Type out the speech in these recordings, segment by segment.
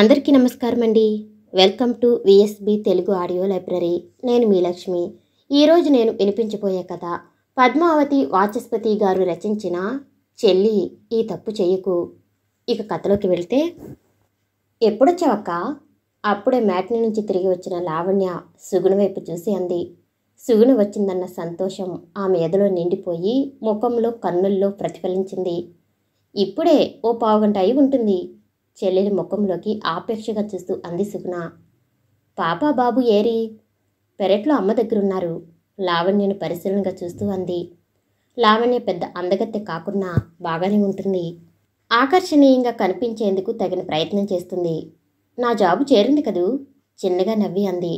అందరికీ నమస్కారం అండి welcome to VSB Telugu audio library నేను మీ లక్ష్మి ఈరోజు నేను వినిపించబోయే కథ పద్మావతి వాచస్పతి గారు రచించిన చెల్లి ఈ తప్పు చేయకు ఇక కథలోకి వెళ్తే ఎప్పుడొచ్చావక్క అప్పుడే మ్యాట్ని నుంచి తిరిగి వచ్చిన లావణ్య సుగుణ వైపు చూసి అంది సుగుణ వచ్చిందన్న సంతోషం ఆమె ఎదలో నిండిపోయి ముఖంలో కన్నుల్లో ప్రతిఫలించింది ఇప్పుడే ఓ పావుగంట అయి ఉంటుంది చెల్లెలి ముఖంలోకి ఆపేక్షగా చూస్తూ అంది సుగుణ పాపా బాబు ఏరి పెరట్లో అమ్మ దగ్గరున్నారు లావణ్యను పరిశీలనగా చూస్తూ అంది లావణ్య పెద్ద అందగత్తె కాకుండా బాగానే ఉంటుంది ఆకర్షణీయంగా కనిపించేందుకు తగిన ప్రయత్నం చేస్తుంది నా జాబు చేరింది కదూ చిన్నగా నవ్వి అంది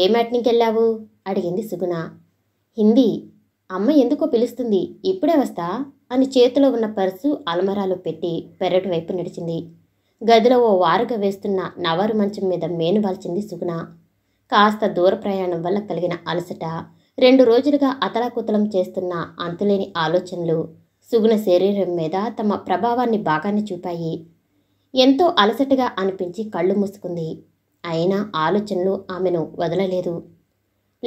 ఏ మ్యాట్నికి వెళ్ళావు అడిగింది సుగుణ హిందీ అమ్మ ఎందుకో పిలుస్తుంది ఇప్పుడే వస్తా అని చేతిలో ఉన్న పర్సు అలమరాలో పెట్టి పెరటి వైపు నడిచింది గదిలో ఓ వారుగా వేస్తున్న నవారు మంచం మీద మేనువాల్చింది సుగుణ కాస్త దూర ప్రయాణం వల్ల కలిగిన అలసట రెండు రోజులుగా అతలాకుతలం చేస్తున్న అంతులేని ఆలోచనలు సుగుణ శరీరం మీద తమ ప్రభావాన్ని బాగానే చూపాయి ఎంతో అలసటగా అనిపించి కళ్ళు మూసుకుంది అయినా ఆలోచనలు ఆమెను వదలలేదు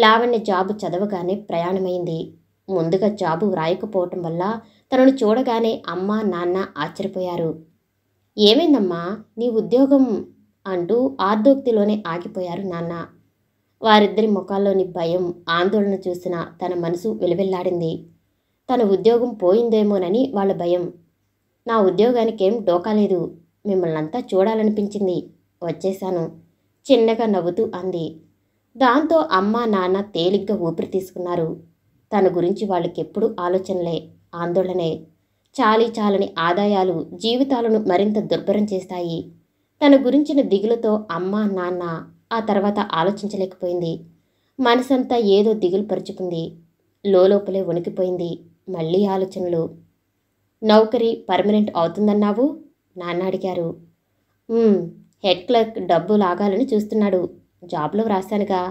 లావణ్య జాబు చదవగానే ప్రయాణమైంది ముందుగా జాబు వ్రాయకపోవటం వల్ల తనను చూడగానే అమ్మ నాన్న ఆశ్చర్యపోయారు ఏమైందమ్మా నీ ఉద్యోగం అంటూ ఆర్దోక్తిలోనే ఆగిపోయారు నాన్న వారిద్దరి ముఖాల్లోని భయం ఆందోళన చూసిన తన మనసు వెలువెల్లాడింది తన ఉద్యోగం పోయిందేమోనని వాళ్ళ భయం నా ఉద్యోగానికేం డోకా లేదు మిమ్మల్ని అంతా చూడాలనిపించింది వచ్చేశాను చిన్నగా నవ్వుతూ అంది దాంతో అమ్మ నాన్న తేలిగ్గా ఊపిరి తీసుకున్నారు తన గురించి వాళ్ళకెప్పుడు ఆలోచనలే ఆందోళనే చాలి చాలని ఆదాయాలు జీవితాలను మరింత దుర్భరం చేస్తాయి తన గురించిన దిగులుతో అమ్మ నాన్న ఆ తర్వాత ఆలోచించలేకపోయింది మనసంతా ఏదో దిగులు పరుచుకుంది లోపలే వణికిపోయింది మళ్ళీ ఆలోచనలు నౌకరీ పర్మనెంట్ అవుతుందన్నావు నాన్న అడిగారు హెడ్ క్లర్క్ డబ్బు లాగాలని చూస్తున్నాడు జాబ్లో వ్రాశానుగా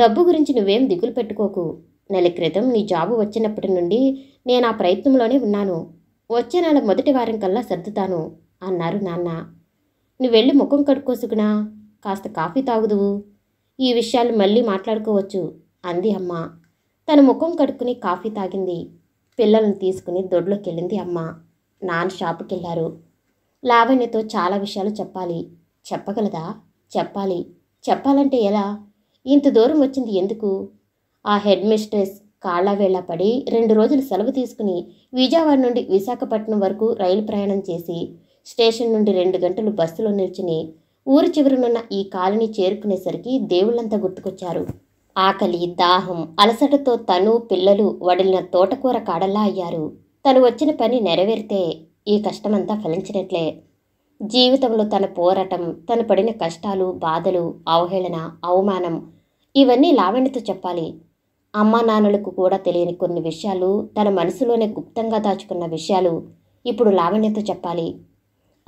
డబ్బు గురించి నువ్వేం దిగులు పెట్టుకోకు నెల క్రితం నీ జాబు వచ్చినప్పటి నుండి నేను ఆ ప్రయత్నంలోనే ఉన్నాను వచ్చే నెల మొదటి వారం కల్లా సర్దుతాను అన్నారు నాన్న నువ్వు వెళ్ళి ముఖం కడుక్కోసుకునా కాస్త కాఫీ తాగుదువు ఈ విషయాలు మళ్ళీ మాట్లాడుకోవచ్చు అంది అమ్మ తన ముఖం కడుక్కుని కాఫీ తాగింది పిల్లలను తీసుకుని దొడ్లోకి వెళ్ళింది అమ్మ నాన్న షాపుకి వెళ్ళారు లావణ్యతో చాలా విషయాలు చెప్పాలి చెప్పగలదా చెప్పాలి చెప్పాలంటే ఎలా ఇంత దూరం వచ్చింది ఎందుకు ఆ హెడ్ మిస్ట్రెస్ పడి రెండు రోజులు సెలవు తీసుకుని విజయవాడ నుండి విశాఖపట్నం వరకు రైలు ప్రయాణం చేసి స్టేషన్ నుండి రెండు గంటలు బస్సులో నిల్చుని ఊరి చివరనున్న ఈ కాలనీ చేరుకునేసరికి దేవుళ్ళంతా గుర్తుకొచ్చారు ఆకలి దాహం అలసటతో తను పిల్లలు వడిలిన తోటకూర కాడలా అయ్యారు తను వచ్చిన పని నెరవేరితే ఈ కష్టమంతా ఫలించినట్లే జీవితంలో తన పోరాటం తను పడిన కష్టాలు బాధలు అవహేళన అవమానం ఇవన్నీ లావణ్యతో చెప్పాలి అమ్మా నాన్నలకు కూడా తెలియని కొన్ని విషయాలు తన మనసులోనే గుప్తంగా దాచుకున్న విషయాలు ఇప్పుడు లావణ్యతో చెప్పాలి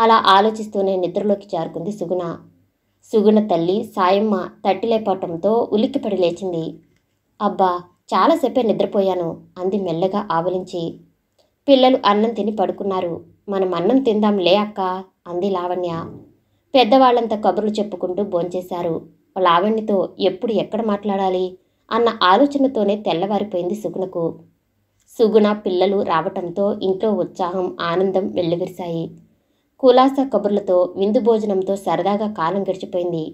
అలా ఆలోచిస్తూనే నిద్రలోకి జారుకుంది సుగుణ సుగుణ తల్లి సాయమ్మ తట్టిలేపటంతో ఉలిక్కిపడి లేచింది అబ్బా చాలాసేపే నిద్రపోయాను అంది మెల్లగా ఆవలించి పిల్లలు అన్నం తిని పడుకున్నారు మనం అన్నం తిందాం లే అక్క అంది లావణ్య పెద్దవాళ్ళంతా కబుర్లు చెప్పుకుంటూ భోంచేశారు లావణ్యతో ఎప్పుడు ఎక్కడ మాట్లాడాలి అన్న ఆలోచనతోనే తెల్లవారిపోయింది సుగుణకు సుగుణ పిల్లలు రావటంతో ఇంట్లో ఉత్సాహం ఆనందం వెల్లువిరిశాయి కులాస కబుర్లతో విందు భోజనంతో సరదాగా కాలం గడిచిపోయింది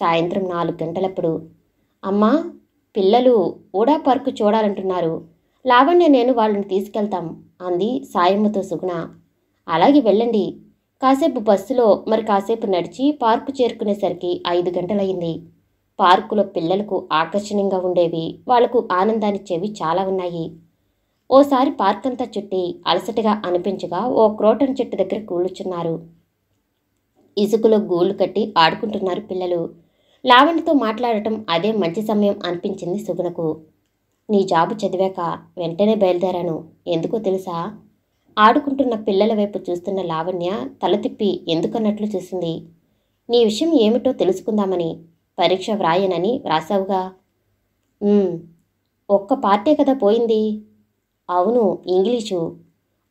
సాయంత్రం నాలుగు గంటలప్పుడు అమ్మా పిల్లలు ఊడా పార్కు చూడాలంటున్నారు లావణ్య నేను వాళ్ళని తీసుకెళ్తాం అంది సాయమ్మతో సుగుణ అలాగే వెళ్ళండి కాసేపు బస్సులో మరి కాసేపు నడిచి పార్కు చేరుకునేసరికి ఐదు గంటలయ్యింది పార్కులో పిల్లలకు ఆకర్షణీయంగా ఉండేవి వాళ్లకు ఆనందాన్నిచ్చేవి చాలా ఉన్నాయి ఓసారి పార్క్ అంతా చుట్టి అలసటగా అనిపించగా ఓ క్రోటన్ చెట్టు దగ్గర కూలుచున్నారు ఇసుకలో గూళ్ళు కట్టి ఆడుకుంటున్నారు పిల్లలు లావణ్యతో మాట్లాడటం అదే మంచి సమయం అనిపించింది సుగుణకు నీ జాబు చదివాక వెంటనే బయలుదేరాను ఎందుకో తెలుసా ఆడుకుంటున్న పిల్లల వైపు చూస్తున్న లావణ్య తల తిప్పి ఎందుకన్నట్లు చూసింది నీ విషయం ఏమిటో తెలుసుకుందామని పరీక్ష వ్రాయనని వ్రాసావుగా ఒక్క పార్టే కదా పోయింది అవును ఇంగ్లీషు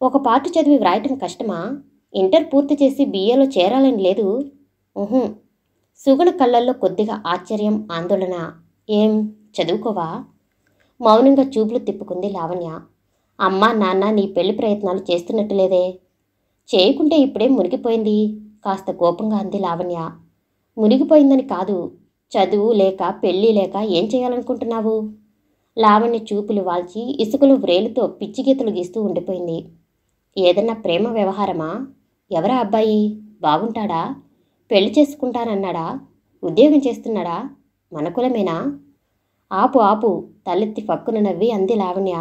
ఒక పార్ట్ చదివి వ్రాయటం కష్టమా ఇంటర్ పూర్తి చేసి బీఏలో చేరాలని లేదు సుగుణ కళ్ళల్లో కొద్దిగా ఆశ్చర్యం ఆందోళన ఏం చదువుకోవా మౌనంగా చూపులు తిప్పుకుంది లావణ్య అమ్మా నాన్న నీ పెళ్లి ప్రయత్నాలు చేస్తున్నట్టు లేదే చేయకుంటే ఇప్పుడే మునిగిపోయింది కాస్త కోపంగా అంది లావణ్య మునిగిపోయిందని కాదు చదువు లేక పెళ్ళి లేక ఏం చేయాలనుకుంటున్నావు లావణ్య చూపులు వాల్చి ఇసుకలు వ్రేలుతో పిచ్చి గీతలు గీస్తూ ఉండిపోయింది ఏదన్నా ప్రేమ వ్యవహారమా ఎవరా అబ్బాయి బాగుంటాడా పెళ్లి చేసుకుంటానన్నాడా ఉద్యోగం చేస్తున్నాడా మనకులమేనా ఆపు ఆపు తలెత్తి పక్కున నవ్వి అంది లావణ్య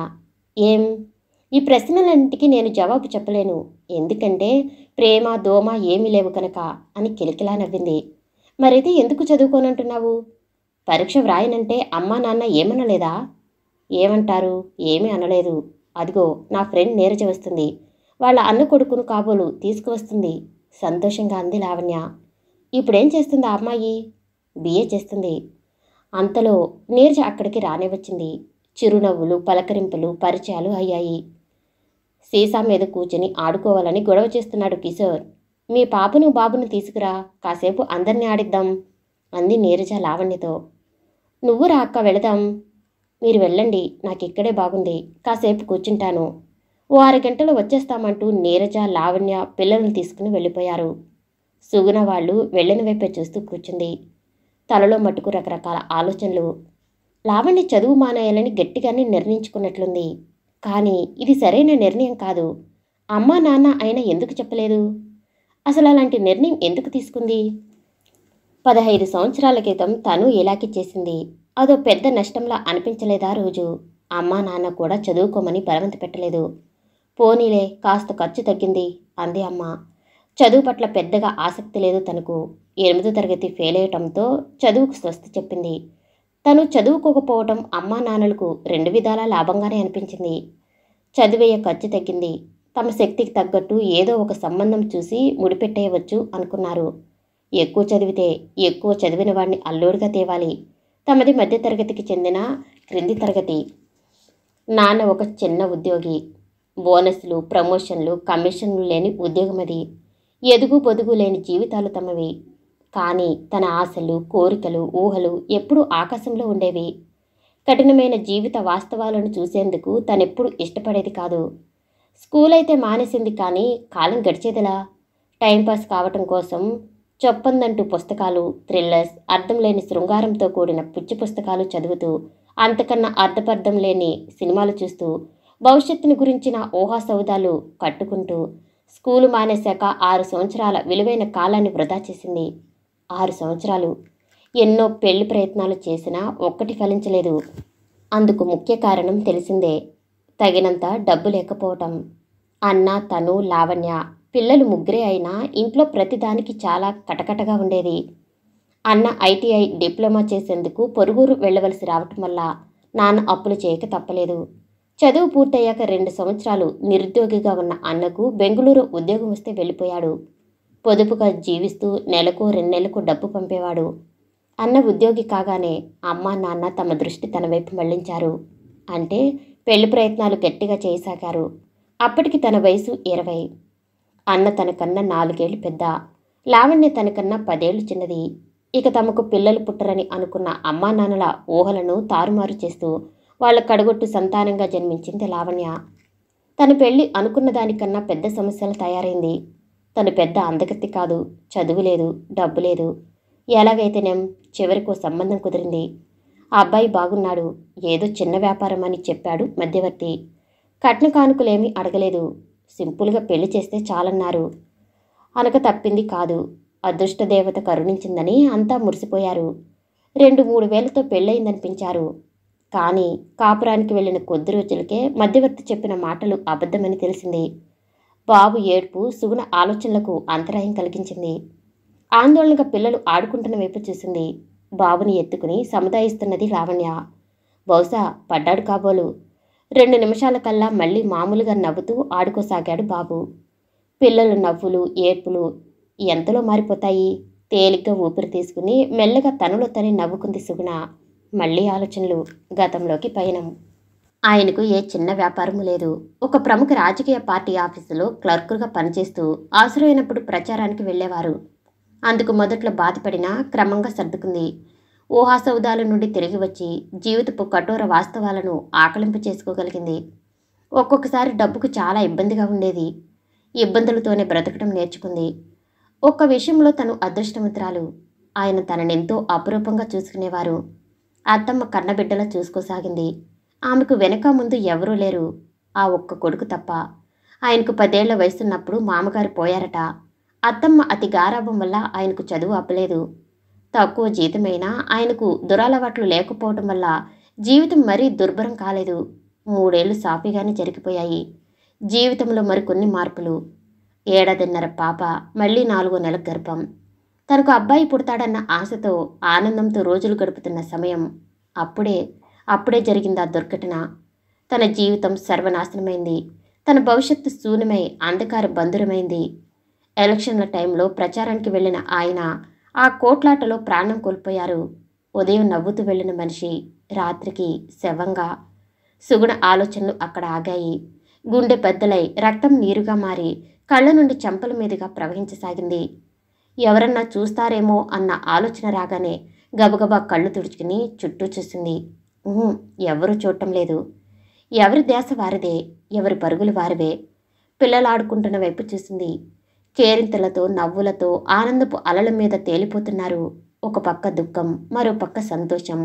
ఏం ఈ ప్రశ్నలన్నింటికి నేను జవాబు చెప్పలేను ఎందుకంటే ప్రేమ దోమ ఏమీ లేవు కనుక అని కిలకిలా నవ్వింది మరైతే ఎందుకు చదువుకోనంటున్నావు పరీక్ష వ్రాయనంటే అమ్మా నాన్న ఏమనలేదా ఏమంటారు ఏమీ అనలేదు అదిగో నా ఫ్రెండ్ నీరజ వస్తుంది వాళ్ళ అన్న కొడుకును కాబోలు తీసుకువస్తుంది సంతోషంగా అంది లావణ్య ఇప్పుడేం చేస్తుంది ఆ అమ్మాయి బిఏ చేస్తుంది అంతలో నీరజ అక్కడికి రానే వచ్చింది చిరునవ్వులు పలకరింపులు పరిచయాలు అయ్యాయి సీసా మీద కూర్చుని ఆడుకోవాలని గొడవ చేస్తున్నాడు కిషోర్ మీ పాపను బాబును తీసుకురా కాసేపు అందరినీ ఆడిద్దాం అంది నీరజ లావణ్యతో నువ్వు రా అక్క వెళదాం మీరు వెళ్ళండి నాకు ఇక్కడే బాగుంది కాసేపు కూర్చుంటాను ఓ అరగంటలో వచ్చేస్తామంటూ నీరజ లావణ్య పిల్లల్ని తీసుకుని వెళ్ళిపోయారు సుగున వాళ్ళు వెళ్ళిన వైపే చూస్తూ కూర్చుంది తలలో మట్టుకు రకరకాల ఆలోచనలు లావణ్య చదువు మానేయాలని గట్టిగానే నిర్ణయించుకున్నట్లుంది కానీ ఇది సరైన నిర్ణయం కాదు అమ్మా నాన్న అయినా ఎందుకు చెప్పలేదు అసలు అలాంటి నిర్ణయం ఎందుకు తీసుకుంది పదహైదు సంవత్సరాల క్రితం తను ఇలాకి చేసింది అదో పెద్ద నష్టంలా అనిపించలేదా రోజు అమ్మా నాన్న కూడా చదువుకోమని బలవంత పెట్టలేదు పోనీలే కాస్త ఖర్చు తగ్గింది అంది అమ్మ చదువు పట్ల పెద్దగా ఆసక్తి లేదు తనకు ఎనిమిదో తరగతి ఫెయిల్ అయ్యటంతో చదువుకు స్వస్తి చెప్పింది తను చదువుకోకపోవటం అమ్మా నాన్నలకు రెండు విధాలా లాభంగానే అనిపించింది చదివయ్యే ఖర్చు తగ్గింది తమ శక్తికి తగ్గట్టు ఏదో ఒక సంబంధం చూసి ముడిపెట్టేయవచ్చు అనుకున్నారు ఎక్కువ చదివితే ఎక్కువ చదివిన వాడిని అల్లుడిగా తేవాలి తమది మధ్య తరగతికి చెందిన క్రింది తరగతి నాన్న ఒక చిన్న ఉద్యోగి బోనస్లు ప్రమోషన్లు కమిషన్లు లేని ఉద్యోగం అది ఎదుగు బొదుగు లేని జీవితాలు తమవి కానీ తన ఆశలు కోరికలు ఊహలు ఎప్పుడూ ఆకాశంలో ఉండేవి కఠినమైన జీవిత వాస్తవాలను చూసేందుకు తనెప్పుడు ఇష్టపడేది కాదు స్కూల్ అయితే మానేసింది కానీ కాలం గడిచేదిలా టైంపాస్ కావటం కోసం చొప్పందంటూ పుస్తకాలు థ్రిల్లర్స్ అర్థం లేని శృంగారంతో కూడిన పుచ్చి పుస్తకాలు చదువుతూ అంతకన్నా అర్థపర్థం లేని సినిమాలు చూస్తూ భవిష్యత్తుని గురించిన ఊహా సౌదాలు కట్టుకుంటూ స్కూలు మానేశాక ఆరు సంవత్సరాల విలువైన కాలాన్ని వృధా చేసింది ఆరు సంవత్సరాలు ఎన్నో పెళ్లి ప్రయత్నాలు చేసినా ఒక్కటి ఫలించలేదు అందుకు ముఖ్య కారణం తెలిసిందే తగినంత డబ్బు లేకపోవటం అన్న తను లావణ్య పిల్లలు ముగ్గురే అయినా ఇంట్లో ప్రతిదానికి చాలా కటకటగా ఉండేది అన్న ఐటీఐ డిప్లొమా చేసేందుకు పొరుగురు వెళ్ళవలసి రావటం వల్ల నాన్న అప్పులు చేయక తప్పలేదు చదువు పూర్తయ్యాక రెండు సంవత్సరాలు నిరుద్యోగిగా ఉన్న అన్నకు బెంగళూరు ఉద్యోగం వస్తే వెళ్ళిపోయాడు పొదుపుగా జీవిస్తూ నెలకు రెండు నెలలకు డబ్బు పంపేవాడు అన్న ఉద్యోగి కాగానే అమ్మ నాన్న తమ దృష్టి తన వైపు మళ్లించారు అంటే పెళ్లి ప్రయత్నాలు గట్టిగా చేయసాగారు అప్పటికి తన వయసు ఇరవై అన్న తనకన్నా నాలుగేళ్లు పెద్ద లావణ్య తనకన్నా పదేళ్లు చిన్నది ఇక తమకు పిల్లలు పుట్టరని అనుకున్న అమ్మా నాన్నల ఊహలను తారుమారు చేస్తూ వాళ్ళ కడగొట్టు సంతానంగా జన్మించింది లావణ్య తన పెళ్లి అనుకున్న దానికన్నా పెద్ద సమస్యలు తయారైంది తను పెద్ద అందగత్తి కాదు చదువు లేదు డబ్బు లేదు ఎలాగైతేనేం చివరికో సంబంధం కుదిరింది ఆ అబ్బాయి బాగున్నాడు ఏదో చిన్న వ్యాపారం అని చెప్పాడు మధ్యవర్తి కట్న కానుకలేమీ అడగలేదు సింపుల్గా పెళ్లి చేస్తే చాలన్నారు అనక తప్పింది కాదు అదృష్టదేవత కరుణించిందని అంతా మురిసిపోయారు రెండు మూడు వేలతో పెళ్ళయిందనిపించారు కానీ కాపురానికి వెళ్ళిన కొద్ది రోజులకే మధ్యవర్తి చెప్పిన మాటలు అబద్ధమని తెలిసింది బాబు ఏడ్పు సుగుణ ఆలోచనలకు అంతరాయం కలిగించింది ఆందోళనగా పిల్లలు ఆడుకుంటున్న వైపు చూసింది బాబుని ఎత్తుకుని సముదాయిస్తున్నది లావణ్య బహుశా పడ్డాడు కాబోలు రెండు నిమిషాల కల్లా మళ్ళీ మామూలుగా నవ్వుతూ ఆడుకోసాగాడు బాబు పిల్లల నవ్వులు ఏర్పులు ఎంతలో మారిపోతాయి తేలిగ్గా ఊపిరి తీసుకుని మెల్లగా తనలో తని నవ్వుకుంది సుగుణ మళ్ళీ ఆలోచనలు గతంలోకి పయనం ఆయనకు ఏ చిన్న వ్యాపారము లేదు ఒక ప్రముఖ రాజకీయ పార్టీ ఆఫీసులో క్లర్కుగా పనిచేస్తూ అవసరమైనప్పుడు ప్రచారానికి వెళ్ళేవారు అందుకు మొదట్లో బాధపడినా క్రమంగా సర్దుకుంది ఊహాసౌదాల నుండి తిరిగి వచ్చి జీవితపు కఠోర వాస్తవాలను ఆకలింపు చేసుకోగలిగింది ఒక్కొక్కసారి డబ్బుకు చాలా ఇబ్బందిగా ఉండేది ఇబ్బందులతోనే బ్రతకటం నేర్చుకుంది ఒక్క విషయంలో తను అదృష్టమిత్రాలు ఆయన తననెంతో అపురూపంగా చూసుకునేవారు అత్తమ్మ కన్నబిడ్డలా చూసుకోసాగింది ఆమెకు వెనక ముందు ఎవరూ లేరు ఆ ఒక్క కొడుకు తప్ప ఆయనకు పదేళ్ల వయసున్నప్పుడు మామగారు పోయారట అత్తమ్మ అతి గారాభం వల్ల ఆయనకు చదువు అప్పలేదు తక్కువ జీతమైనా ఆయనకు దురలవాట్లు లేకపోవటం వల్ల జీవితం మరీ దుర్భరం కాలేదు మూడేళ్లు సాఫీగానే జరిగిపోయాయి జీవితంలో మరికొన్ని మార్పులు ఏడాదిన్నర పాప మళ్ళీ నాలుగో నెల గర్భం తనకు అబ్బాయి పుడతాడన్న ఆశతో ఆనందంతో రోజులు గడుపుతున్న సమయం అప్పుడే అప్పుడే జరిగింది ఆ దుర్ఘటన తన జీవితం సర్వనాశనమైంది తన భవిష్యత్తు శూన్యమై అంధకార బంధురమైంది ఎలక్షన్ల టైంలో ప్రచారానికి వెళ్ళిన ఆయన ఆ కోట్లాటలో ప్రాణం కోల్పోయారు ఉదయం నవ్వుతూ వెళ్ళిన మనిషి రాత్రికి శవంగా సుగుణ ఆలోచనలు అక్కడ ఆగాయి గుండె పెద్దలై రక్తం నీరుగా మారి కళ్ళ నుండి చెంపల మీదుగా ప్రవహించసాగింది ఎవరన్నా చూస్తారేమో అన్న ఆలోచన రాగానే గబగబా కళ్ళు తుడుచుకుని చుట్టూ చూసింది ఎవరూ చూడటం లేదు ఎవరి దేశ వారిదే ఎవరి పరుగులు వారివే పిల్లలాడుకుంటున్న వైపు చూసింది కేరింతలతో నవ్వులతో ఆనందపు అలల మీద తేలిపోతున్నారు ఒక పక్క దుఃఖం మరో పక్క సంతోషం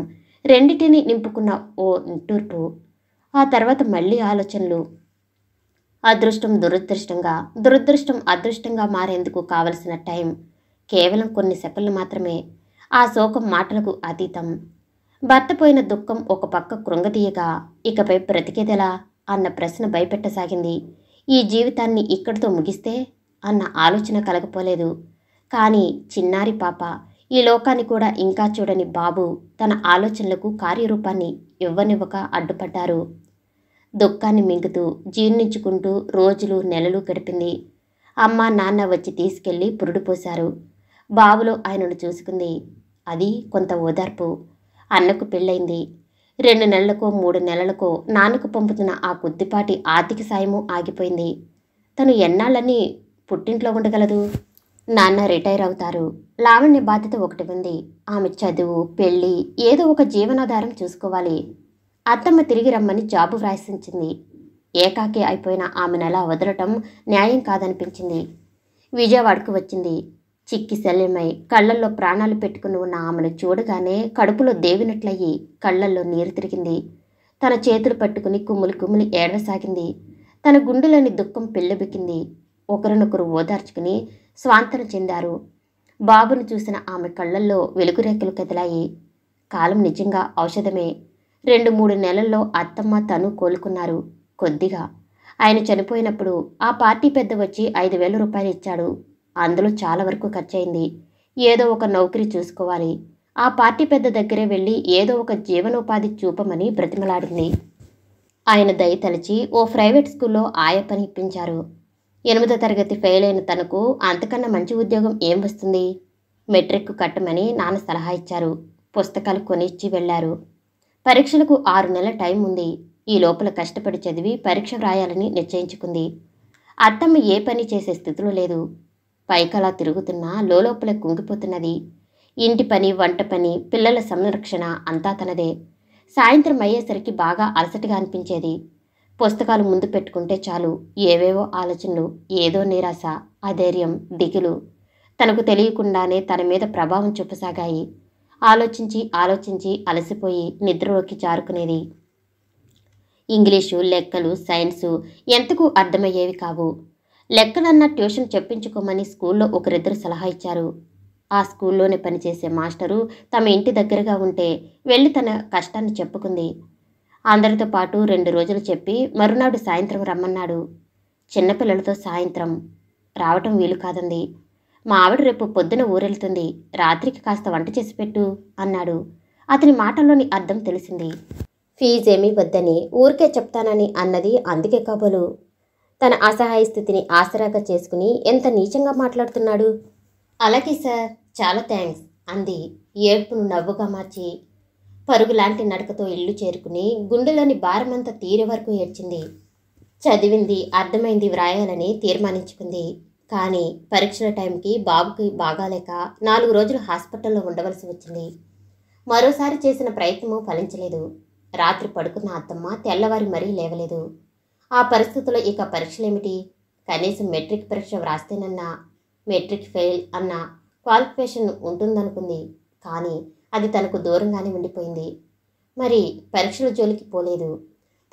రెండిటిని నింపుకున్న ఓ నిట్టూర్పు ఆ తర్వాత మళ్ళీ ఆలోచనలు అదృష్టం దురదృష్టంగా దురదృష్టం అదృష్టంగా మారేందుకు కావలసిన టైం కేవలం కొన్ని సెకండ్లు మాత్రమే ఆ శోకం మాటలకు అతీతం భర్త పోయిన దుఃఖం ఒక పక్క కృంగతీయగా ఇకపై బ్రతికేదెలా అన్న ప్రశ్న భయపెట్టసాగింది ఈ జీవితాన్ని ఇక్కడితో ముగిస్తే అన్న ఆలోచన కలగపోలేదు కానీ చిన్నారి పాప ఈ లోకాన్ని కూడా ఇంకా చూడని బాబు తన ఆలోచనలకు కార్యరూపాన్ని ఇవ్వనివ్వక అడ్డుపడ్డారు దుఃఖాన్ని మింగుతూ జీర్ణించుకుంటూ రోజులు నెలలు గడిపింది అమ్మ నాన్న వచ్చి తీసుకెళ్లి పురుడు పోశారు బాబులో ఆయనను చూసుకుంది అది కొంత ఓదార్పు అన్నకు పెళ్ళైంది రెండు నెలలకో మూడు నెలలకో నాన్నకు పంపుతున్న ఆ కొద్దిపాటి ఆర్థిక సాయము ఆగిపోయింది తను ఎన్నాళ్ళని పుట్టింట్లో ఉండగలదు నాన్న రిటైర్ అవుతారు లావణ్య బాధ్యత ఒకటి ఉంది ఆమె చదువు పెళ్ళి ఏదో ఒక జీవనాధారం చూసుకోవాలి అత్తమ్మ తిరిగి రమ్మని జాబు వ్రాసించింది ఏకాకి అయిపోయిన ఆమెను అలా వదలటం న్యాయం కాదనిపించింది విజయవాడకు వచ్చింది చిక్కి శల్యమై కళ్ళల్లో ప్రాణాలు పెట్టుకుని ఉన్న ఆమెను చూడగానే కడుపులో దేవినట్లయ్యి కళ్ళల్లో నీరు తిరిగింది తన చేతులు పట్టుకుని కుమ్ములు కుమ్ములు ఏడవసాగింది తన గుండెలోని దుఃఖం పెళ్ళబెక్కింది ఒకరినొకరు ఓదార్చుకుని స్వాంతన చెందారు బాబును చూసిన ఆమె కళ్ళల్లో వెలుగురేఖలు కదిలాయి కాలం నిజంగా ఔషధమే రెండు మూడు నెలల్లో అత్తమ్మ తను కోలుకున్నారు కొద్దిగా ఆయన చనిపోయినప్పుడు ఆ పార్టీ పెద్ద వచ్చి ఐదు వేల రూపాయలు ఇచ్చాడు అందులో చాలా వరకు ఖర్చయింది ఏదో ఒక నౌకరి చూసుకోవాలి ఆ పార్టీ పెద్ద దగ్గరే వెళ్ళి ఏదో ఒక జీవనోపాధి చూపమని బ్రతిమలాడింది ఆయన దయ తలచి ఓ ప్రైవేట్ స్కూల్లో ఆయా పని ఇప్పించారు ఎనిమిదో తరగతి ఫెయిల్ అయిన తనకు అంతకన్నా మంచి ఉద్యోగం ఏం వస్తుంది మెట్రిక్ కట్టమని నాన్న సలహా ఇచ్చారు పుస్తకాలు కొనిచ్చి వెళ్లారు పరీక్షలకు ఆరు నెలల టైం ఉంది ఈ లోపల కష్టపడి చదివి పరీక్ష వ్రాయాలని నిశ్చయించుకుంది అత్తమ్మ ఏ పని చేసే స్థితిలో లేదు పైకలా తిరుగుతున్నా లోపల కుంగిపోతున్నది ఇంటి పని వంట పని పిల్లల సంరక్షణ అంతా తనదే సాయంత్రం అయ్యేసరికి బాగా అలసటగా అనిపించేది పుస్తకాలు ముందు పెట్టుకుంటే చాలు ఏవేవో ఆలోచనలు ఏదో నిరాశ అధైర్యం దిగులు తనకు తెలియకుండానే తన మీద ప్రభావం చూపసాగాయి ఆలోచించి ఆలోచించి అలసిపోయి నిద్రలోకి జారుకునేది ఇంగ్లీషు లెక్కలు సైన్సు ఎంతకు అర్థమయ్యేవి కావు లెక్కలన్న ట్యూషన్ చెప్పించుకోమని స్కూల్లో ఒకరిద్దరు సలహా ఇచ్చారు ఆ స్కూల్లోనే పనిచేసే మాస్టరు తమ ఇంటి దగ్గరగా ఉంటే వెళ్ళి తన కష్టాన్ని చెప్పుకుంది అందరితో పాటు రెండు రోజులు చెప్పి మరునాడు సాయంత్రం రమ్మన్నాడు చిన్నపిల్లలతో సాయంత్రం రావటం వీలు కాదంది మా ఆవిడ రేపు పొద్దున ఊరెళ్తుంది రాత్రికి కాస్త వంట చేసి పెట్టు అన్నాడు అతని మాటల్లోని అర్థం తెలిసింది ఫీజేమీ వద్దని ఊరికే చెప్తానని అన్నది అందుకే కాబోలు తన అసహాయ స్థితిని ఆసరాగా చేసుకుని ఎంత నీచంగా మాట్లాడుతున్నాడు అలాగే సార్ చాలా థ్యాంక్స్ అంది ఏడుపును నవ్వుగా మార్చి పరుగులాంటి నడకతో ఇల్లు చేరుకుని గుండెలోని భారమంతా తీరే వరకు ఏడ్చింది చదివింది అర్థమైంది వ్రాయాలని తీర్మానించుకుంది కానీ పరీక్షల టైంకి బాబుకి బాగాలేక నాలుగు రోజులు హాస్పిటల్లో ఉండవలసి వచ్చింది మరోసారి చేసిన ప్రయత్నము ఫలించలేదు రాత్రి పడుకున్న అత్తమ్మ తెల్లవారి మరీ లేవలేదు ఆ పరిస్థితుల్లో ఇక పరీక్షలేమిటి కనీసం మెట్రిక్ పరీక్ష వ్రాస్తేనన్నా మెట్రిక్ ఫెయిల్ అన్న క్వాలిఫికేషన్ ఉంటుందనుకుంది కానీ అది తనకు దూరంగానే ఉండిపోయింది మరి పరీక్షల జోలికి పోలేదు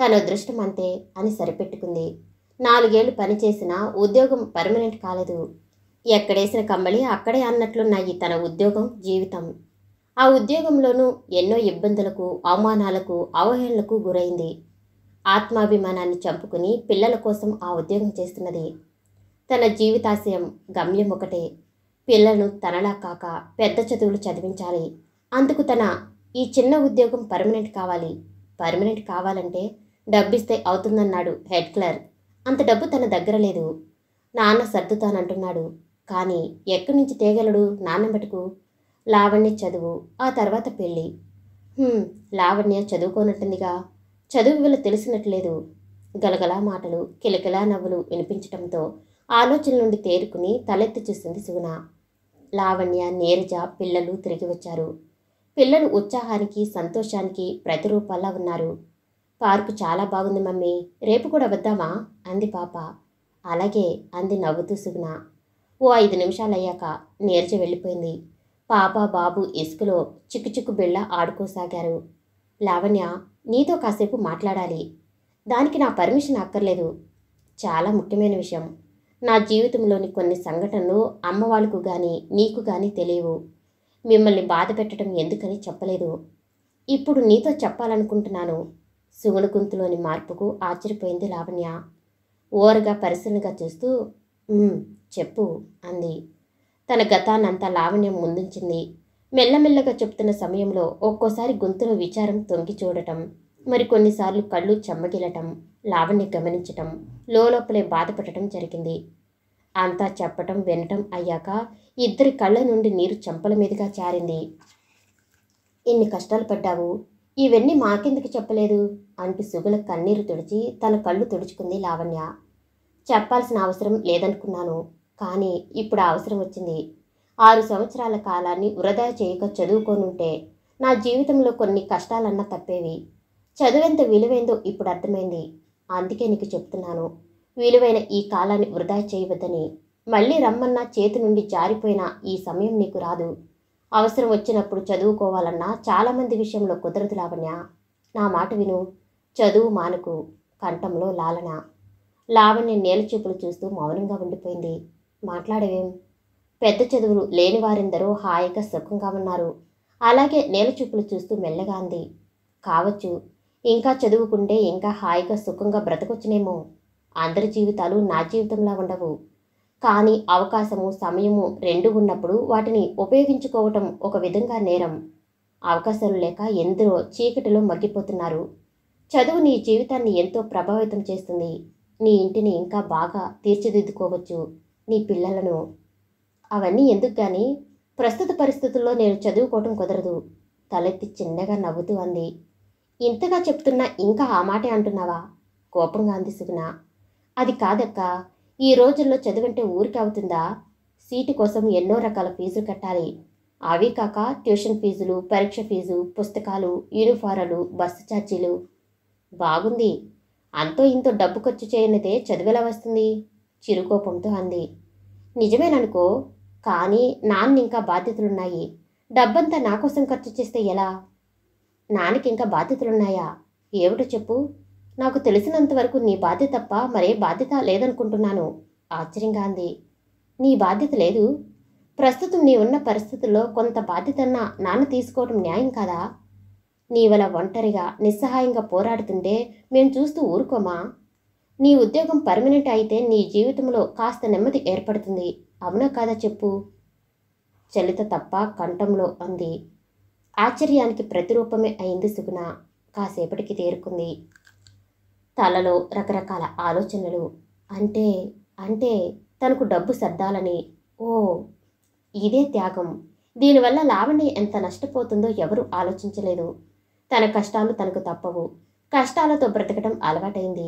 తన అదృష్టం అంతే అని సరిపెట్టుకుంది నాలుగేళ్లు పనిచేసినా ఉద్యోగం పర్మనెంట్ కాలేదు ఎక్కడేసిన కమ్మలి అక్కడే అన్నట్లున్నాయి తన ఉద్యోగం జీవితం ఆ ఉద్యోగంలోనూ ఎన్నో ఇబ్బందులకు అవమానాలకు అవహేళనకు గురైంది ఆత్మాభిమానాన్ని చంపుకుని పిల్లల కోసం ఆ ఉద్యోగం చేస్తున్నది తన జీవితాశయం గమ్యం ఒకటే పిల్లలను తనలా కాక పెద్ద చదువులు చదివించాలి అందుకు తన ఈ చిన్న ఉద్యోగం పర్మనెంట్ కావాలి పర్మనెంట్ కావాలంటే డబ్బిస్తే అవుతుందన్నాడు హెడ్ క్లర్క్ అంత డబ్బు తన దగ్గర లేదు నాన్న సర్దుతానంటున్నాడు కానీ ఎక్కడి నుంచి తేగలడు నాన్న మటుకు లావణ్య చదువు ఆ తర్వాత పెళ్ళి లావణ్య చదువుకోనట్టుందిగా చదువు వీళ్ళు తెలిసినట్లేదు గలగలా మాటలు కిలకిలా నవ్వులు వినిపించటంతో ఆలోచన నుండి తేరుకుని తలెత్తి చూసింది సుగుణ లావణ్య నీరజ పిల్లలు తిరిగి వచ్చారు పిల్లలు ఉత్సాహానికి సంతోషానికి ప్రతిరూపాల్లా ఉన్నారు పార్కు చాలా బాగుంది మమ్మీ రేపు కూడా వద్దామా అంది పాప అలాగే అంది నవ్వుతూ సుగ్న ఓ ఐదు నిమిషాలయ్యాక నీరజ వెళ్ళిపోయింది పాప బాబు ఇసుకలో చిక్కు చిక్కు బిళ్ళ ఆడుకోసాగారు లావణ్య నీతో కాసేపు మాట్లాడాలి దానికి నా పర్మిషన్ అక్కర్లేదు చాలా ముఖ్యమైన విషయం నా జీవితంలోని కొన్ని సంఘటనలు అమ్మవాళ్ళకు కానీ నీకు కానీ తెలియవు మిమ్మల్ని బాధ పెట్టడం ఎందుకని చెప్పలేదు ఇప్పుడు నీతో చెప్పాలనుకుంటున్నాను సుగుణగుంతులోని మార్పుకు ఆశ్చర్యపోయింది లావణ్య ఓరగా పరిశీలనగా చూస్తూ చెప్పు అంది తన గతాన్నంతా లావణ్యం ముందుంచింది మెల్లమెల్లగా చెప్తున్న సమయంలో ఒక్కోసారి గొంతులో విచారం తొంగి చూడటం మరికొన్నిసార్లు కళ్ళు చెమ్మగిలటం లావణ్య గమనించటం లోపలే బాధపడటం జరిగింది అంతా చెప్పటం వినటం అయ్యాక ఇద్దరి కళ్ళ నుండి నీరు చెంపల మీదుగా చారింది ఇన్ని కష్టాలు పడ్డావు ఇవన్నీ మాకెందుకు చెప్పలేదు అంటూ సుగుల కన్నీరు తుడిచి తన కళ్ళు తుడుచుకుంది లావణ్య చెప్పాల్సిన అవసరం లేదనుకున్నాను కానీ ఇప్పుడు అవసరం వచ్చింది ఆరు సంవత్సరాల కాలాన్ని వృధా చేయక చదువుకోనుంటే నా జీవితంలో కొన్ని కష్టాలన్నా తప్పేవి చదువెంత విలువైందో ఇప్పుడు అర్థమైంది అందుకే నీకు చెప్తున్నాను వీలువైన ఈ కాలాన్ని వృధా చేయవద్దని మళ్ళీ రమ్మన్నా చేతి నుండి జారిపోయిన ఈ సమయం నీకు రాదు అవసరం వచ్చినప్పుడు చదువుకోవాలన్నా చాలామంది విషయంలో కుదరదు లావణ్య నా మాట విను చదువు మానుకు కంఠంలో లాలన లావణ్య నేలచూపులు చూస్తూ మౌనంగా ఉండిపోయింది మాట్లాడవేం పెద్ద చదువులు లేని వారిందరూ హాయిగా సుఖంగా ఉన్నారు అలాగే నేలచూపులు చూస్తూ మెల్లగా అంది కావచ్చు ఇంకా చదువుకుంటే ఇంకా హాయిగా సుఖంగా బ్రతకొచ్చునేమో అందరి జీవితాలు నా జీవితంలా ఉండవు కానీ అవకాశము సమయము రెండు ఉన్నప్పుడు వాటిని ఉపయోగించుకోవటం ఒక విధంగా నేరం అవకాశాలు లేక ఎందరో చీకటిలో మగ్గిపోతున్నారు చదువు నీ జీవితాన్ని ఎంతో ప్రభావితం చేస్తుంది నీ ఇంటిని ఇంకా బాగా తీర్చిదిద్దుకోవచ్చు నీ పిల్లలను అవన్నీ ఎందుకు కానీ ప్రస్తుత పరిస్థితుల్లో నేను చదువుకోవటం కుదరదు తలెత్తి చిన్నగా నవ్వుతూ అంది ఇంతగా చెప్తున్నా ఇంకా ఆ మాటే అంటున్నావా కోపంగా అంది సుగునా అది కాదక్క ఈ రోజుల్లో చదువంటే ఊరికి అవుతుందా సీటు కోసం ఎన్నో రకాల ఫీజులు కట్టాలి అవి కాక ట్యూషన్ ఫీజులు పరీక్ష ఫీజు పుస్తకాలు యూనిఫారాలు బస్సు ఛార్జీలు బాగుంది అంతో ఇంతో డబ్బు ఖర్చు చేయనిదే చదువులా వస్తుంది చిరుకోపంతో అంది నిజమేననుకో కానీ నాన్న ఇంకా బాధ్యతలున్నాయి డబ్బంతా నా కోసం ఖర్చు చేస్తే ఎలా నాన్నకి ఇంకా బాధ్యతలున్నాయా ఏమిటో చెప్పు నాకు తెలిసినంత వరకు నీ బాధ్యత తప్ప మరే బాధ్యత లేదనుకుంటున్నాను ఆశ్చర్యంగా అంది నీ బాధ్యత లేదు ప్రస్తుతం నీ ఉన్న పరిస్థితుల్లో కొంత బాధ్యతన్న నాన్న తీసుకోవడం న్యాయం కాదా నీవల ఒంటరిగా నిస్సహాయంగా పోరాడుతుంటే మేము చూస్తూ ఊరుకోమా నీ ఉద్యోగం పర్మనెంట్ అయితే నీ జీవితంలో కాస్త నెమ్మది ఏర్పడుతుంది అవునా కాదా చెప్పు చలిత తప్ప కంఠంలో అంది ఆశ్చర్యానికి ప్రతిరూపమే అయింది సుగుణ కాసేపటికి తేరుకుంది తలలో రకరకాల ఆలోచనలు అంటే అంటే తనకు డబ్బు సర్దాలని ఓ ఇదే త్యాగం దీనివల్ల లావణ్య ఎంత నష్టపోతుందో ఎవరు ఆలోచించలేదు తన కష్టాలు తనకు తప్పవు కష్టాలతో బ్రతకడం అలవాటైంది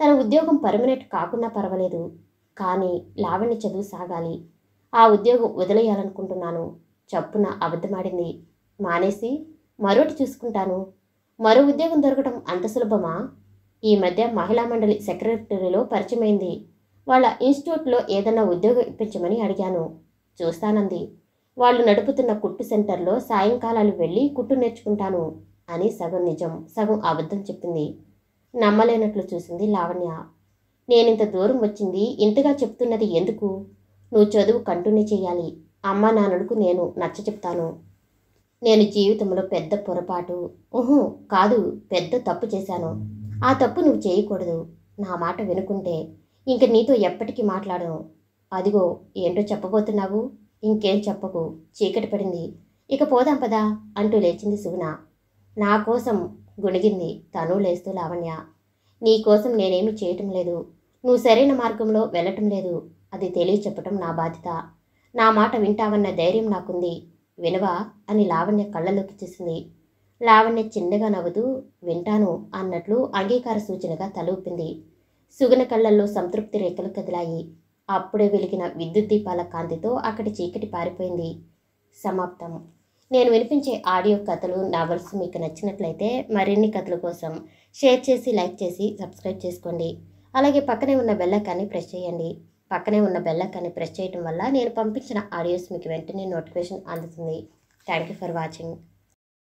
తన ఉద్యోగం పర్మనెంట్ కాకుండా పర్వాలేదు కానీ లావణ్య చదువు సాగాలి ఆ ఉద్యోగం వదిలేయాలనుకుంటున్నాను చప్పున అబద్ధమాడింది మానేసి మరోటి చూసుకుంటాను మరో ఉద్యోగం దొరకడం అంత సులభమా ఈ మధ్య మహిళా మండలి సెక్రటరీలో పరిచయమైంది వాళ్ళ ఇన్స్టిట్యూట్లో ఏదన్నా ఉద్యోగం ఇప్పించమని అడిగాను చూస్తానంది వాళ్ళు నడుపుతున్న కుట్టు సెంటర్లో సాయంకాలాలు వెళ్ళి కుట్టు నేర్చుకుంటాను అని సగం నిజం సగం అబద్ధం చెప్పింది నమ్మలేనట్లు చూసింది లావణ్య నేనింత దూరం వచ్చింది ఇంతగా చెప్తున్నది ఎందుకు నువ్వు చదువు కంటిన్యూ చేయాలి అమ్మ నాన్నలకు నేను నచ్చ చెప్తాను నేను జీవితంలో పెద్ద పొరపాటు ఊహు కాదు పెద్ద తప్పు చేశాను ఆ తప్పు నువ్వు చేయకూడదు నా మాట వినుకుంటే ఇంక నీతో ఎప్పటికీ మాట్లాడను అదిగో ఏంటో చెప్పబోతున్నావు ఇంకేం చెప్పకు చీకటి పడింది ఇక పోదాం పదా అంటూ లేచింది సుగుణ నా కోసం గుణిగింది తను లేస్తూ లావణ్య నీ కోసం నేనేమి చేయటం లేదు నువ్వు సరైన మార్గంలో వెళ్ళటం లేదు అది తెలియచెప్పటం నా బాధ్యత నా మాట వింటావన్న ధైర్యం నాకుంది వినవా అని లావణ్య కళ్ళలోకి చూసింది లావణ్య చిన్నగా నవ్వుతూ వింటాను అన్నట్లు అంగీకార సూచనగా తలూపింది సుగన కళ్ళల్లో సంతృప్తి రేఖలు కదిలాయి అప్పుడే వెలిగిన విద్యుత్ దీపాల కాంతితో అక్కడి చీకటి పారిపోయింది సమాప్తం నేను వినిపించే ఆడియో కథలు నావల్స్ మీకు నచ్చినట్లయితే మరిన్ని కథల కోసం షేర్ చేసి లైక్ చేసి సబ్స్క్రైబ్ చేసుకోండి అలాగే పక్కనే ఉన్న బెల్లకాన్ని ప్రెస్ చేయండి పక్కనే ఉన్న బెల్లకాన్ని ప్రెస్ చేయడం వల్ల నేను పంపించిన ఆడియోస్ మీకు వెంటనే నోటిఫికేషన్ అందుతుంది థ్యాంక్ యూ ఫర్ వాచింగ్